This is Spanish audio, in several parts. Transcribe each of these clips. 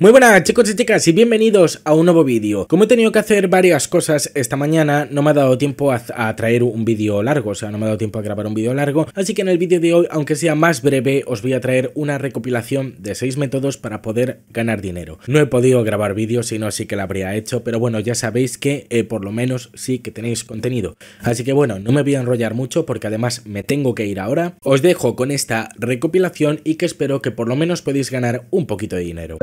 Muy buenas chicos y chicas y bienvenidos a un nuevo vídeo. Como he tenido que hacer varias cosas esta mañana, no me ha dado tiempo a, traer un vídeo largo, o sea, no me ha dado tiempo a grabar un vídeo largo, así que en el vídeo de hoy, aunque sea más breve, os voy a traer una recopilación de 6 métodos para poder ganar dinero. No he podido grabar vídeos, sino no, sí que la habría hecho, pero bueno, ya sabéis que eh, por lo menos sí que tenéis contenido. Así que bueno, no me voy a enrollar mucho porque además me tengo que ir ahora. Os dejo con esta recopilación y que espero que por lo menos podéis ganar un poquito de dinero.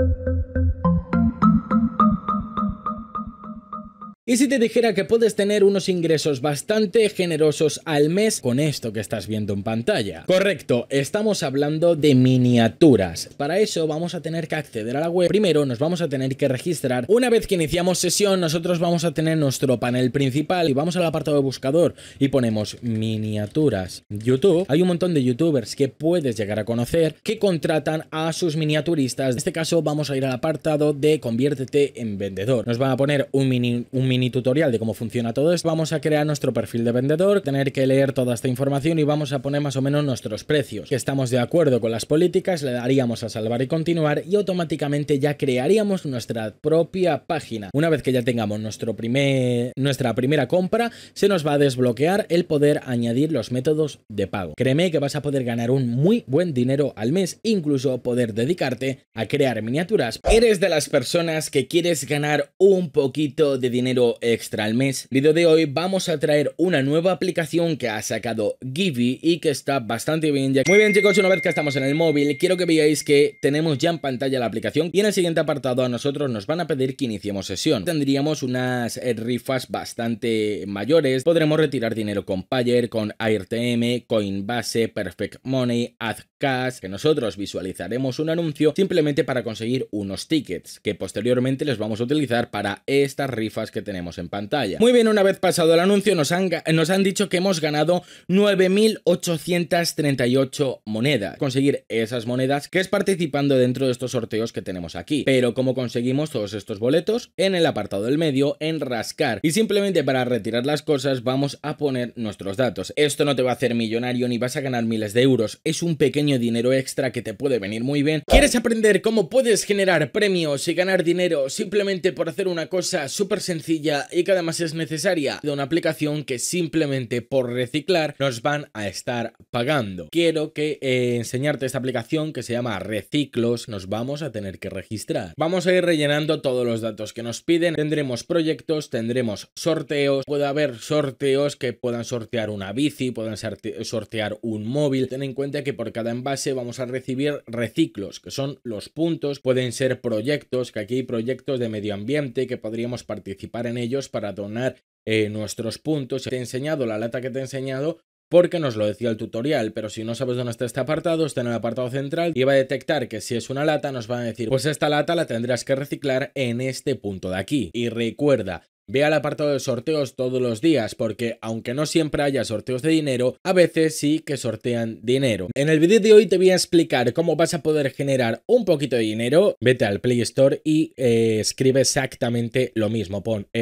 Y si te dijera que puedes tener unos ingresos bastante generosos al mes con esto que estás viendo en pantalla. Correcto, estamos hablando de miniaturas. Para eso vamos a tener que acceder a la web. Primero nos vamos a tener que registrar. Una vez que iniciamos sesión, nosotros vamos a tener nuestro panel principal y vamos al apartado de buscador y ponemos miniaturas YouTube. Hay un montón de youtubers que puedes llegar a conocer que contratan a sus miniaturistas. En este caso vamos a ir al apartado de conviértete en vendedor. Nos van a poner un mini, un mini tutorial de cómo funciona todo esto, vamos a crear nuestro perfil de vendedor, tener que leer toda esta información y vamos a poner más o menos nuestros precios. Que estamos de acuerdo con las políticas, le daríamos a salvar y continuar y automáticamente ya crearíamos nuestra propia página. Una vez que ya tengamos nuestro primer, nuestra primera compra, se nos va a desbloquear el poder añadir los métodos de pago. Créeme que vas a poder ganar un muy buen dinero al mes, incluso poder dedicarte a crear miniaturas. ¿Eres de las personas que quieres ganar un poquito de dinero extra al mes. Video de hoy vamos a traer una nueva aplicación que ha sacado Givi y que está bastante bien. Ya... Muy bien chicos, una vez que estamos en el móvil, quiero que veáis que tenemos ya en pantalla la aplicación y en el siguiente apartado a nosotros nos van a pedir que iniciemos sesión. Tendríamos unas eh, rifas bastante mayores, podremos retirar dinero con Payer, con ARTM, Coinbase, Perfect Money, AdCash, que nosotros visualizaremos un anuncio simplemente para conseguir unos tickets que posteriormente les vamos a utilizar para estas rifas que tenemos tenemos en pantalla. Muy bien, una vez pasado el anuncio nos han, nos han dicho que hemos ganado 9.838 monedas. Conseguir esas monedas que es participando dentro de estos sorteos que tenemos aquí. Pero ¿cómo conseguimos todos estos boletos? En el apartado del medio, en rascar. Y simplemente para retirar las cosas vamos a poner nuestros datos. Esto no te va a hacer millonario ni vas a ganar miles de euros. Es un pequeño dinero extra que te puede venir muy bien. ¿Quieres aprender cómo puedes generar premios y ganar dinero simplemente por hacer una cosa súper sencilla? y que además es necesaria de una aplicación que simplemente por reciclar nos van a estar pagando. Quiero que eh, enseñarte esta aplicación que se llama Reciclos, nos vamos a tener que registrar. Vamos a ir rellenando todos los datos que nos piden, tendremos proyectos, tendremos sorteos, puede haber sorteos que puedan sortear una bici, puedan sortear un móvil. Ten en cuenta que por cada envase vamos a recibir reciclos, que son los puntos, pueden ser proyectos, que aquí hay proyectos de medio ambiente que podríamos participar en ellos para donar eh, nuestros puntos. Te he enseñado la lata que te he enseñado porque nos lo decía el tutorial, pero si no sabes dónde está este apartado, está en el apartado central y va a detectar que si es una lata nos va a decir, pues esta lata la tendrás que reciclar en este punto de aquí. Y recuerda, Ve al apartado de sorteos todos los días porque aunque no siempre haya sorteos de dinero, a veces sí que sortean dinero. En el vídeo de hoy te voy a explicar cómo vas a poder generar un poquito de dinero. Vete al Play Store y eh, escribe exactamente lo mismo. Pon y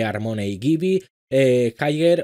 eh,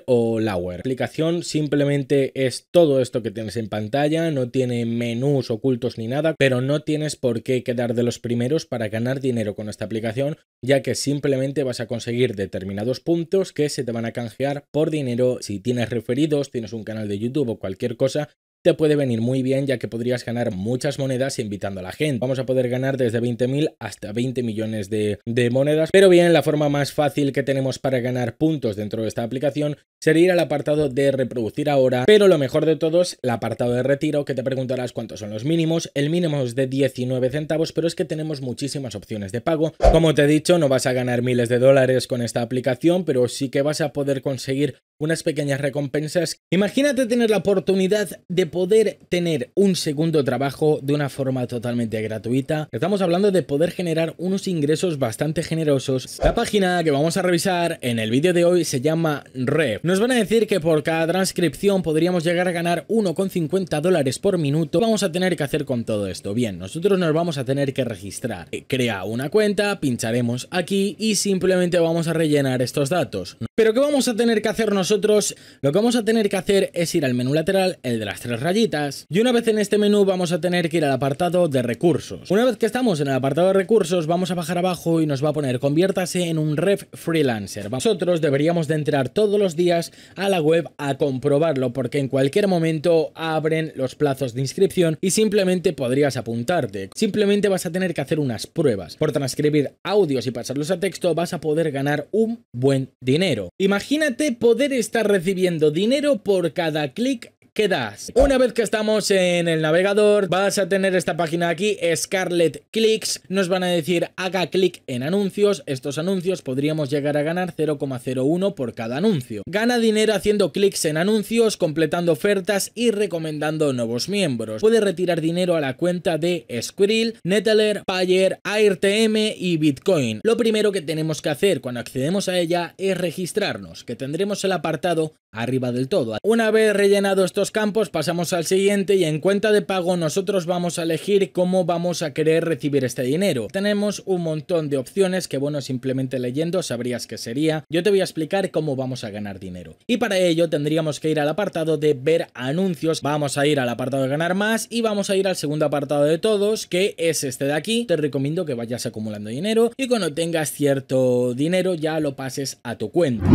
o Lauer. La aplicación simplemente es todo esto que tienes en pantalla, no tiene menús ocultos ni nada, pero no tienes por qué quedar de los primeros para ganar dinero con esta aplicación, ya que simplemente vas a conseguir determinados puntos que se te van a canjear por dinero si tienes referidos, tienes un canal de YouTube o cualquier cosa te puede venir muy bien ya que podrías ganar muchas monedas invitando a la gente. Vamos a poder ganar desde 20.000 hasta 20 millones de, de monedas, pero bien, la forma más fácil que tenemos para ganar puntos dentro de esta aplicación sería al apartado de reproducir ahora, pero lo mejor de todos el apartado de retiro, que te preguntarás cuántos son los mínimos. El mínimo es de 19 centavos, pero es que tenemos muchísimas opciones de pago. Como te he dicho, no vas a ganar miles de dólares con esta aplicación, pero sí que vas a poder conseguir unas pequeñas recompensas. Imagínate tener la oportunidad de poder tener un segundo trabajo de una forma totalmente gratuita. Estamos hablando de poder generar unos ingresos bastante generosos. La página que vamos a revisar en el vídeo de hoy se llama Rev. Nos van a decir que por cada transcripción podríamos llegar a ganar 1,50 dólares por minuto. Vamos a tener que hacer con todo esto? Bien, nosotros nos vamos a tener que registrar. Eh, crea una cuenta, pincharemos aquí y simplemente vamos a rellenar estos datos. Pero ¿qué vamos a tener que hacer nosotros? Lo que vamos a tener que hacer es ir al menú lateral, el de las tres rayitas, y una vez en este menú vamos a tener que ir al apartado de recursos. Una vez que estamos en el apartado de recursos, vamos a bajar abajo y nos va a poner conviértase en un ref freelancer. Nosotros deberíamos de entrar todos los días a la web a comprobarlo porque en cualquier momento abren los plazos de inscripción y simplemente podrías apuntarte. Simplemente vas a tener que hacer unas pruebas. Por transcribir audios y pasarlos a texto vas a poder ganar un buen dinero. Imagínate poder estar recibiendo dinero por cada clic Quedas. Una vez que estamos en el navegador, vas a tener esta página aquí, Scarlet Clicks. Nos van a decir haga clic en anuncios. Estos anuncios podríamos llegar a ganar 0,01 por cada anuncio. Gana dinero haciendo clics en anuncios, completando ofertas y recomendando nuevos miembros. Puede retirar dinero a la cuenta de Skrill, Neteller, Payer, AirTM y Bitcoin. Lo primero que tenemos que hacer cuando accedemos a ella es registrarnos, que tendremos el apartado arriba del todo. Una vez rellenado estos campos pasamos al siguiente y en cuenta de pago nosotros vamos a elegir cómo vamos a querer recibir este dinero. Tenemos un montón de opciones que bueno, simplemente leyendo sabrías que sería. Yo te voy a explicar cómo vamos a ganar dinero. Y para ello tendríamos que ir al apartado de ver anuncios. Vamos a ir al apartado de ganar más y vamos a ir al segundo apartado de todos que es este de aquí. Te recomiendo que vayas acumulando dinero y cuando tengas cierto dinero ya lo pases a tu cuenta.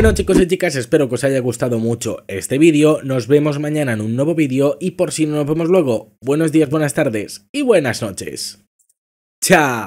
Bueno chicos y chicas, espero que os haya gustado mucho este vídeo, nos vemos mañana en un nuevo vídeo y por si no nos vemos luego, buenos días, buenas tardes y buenas noches. ¡Chao!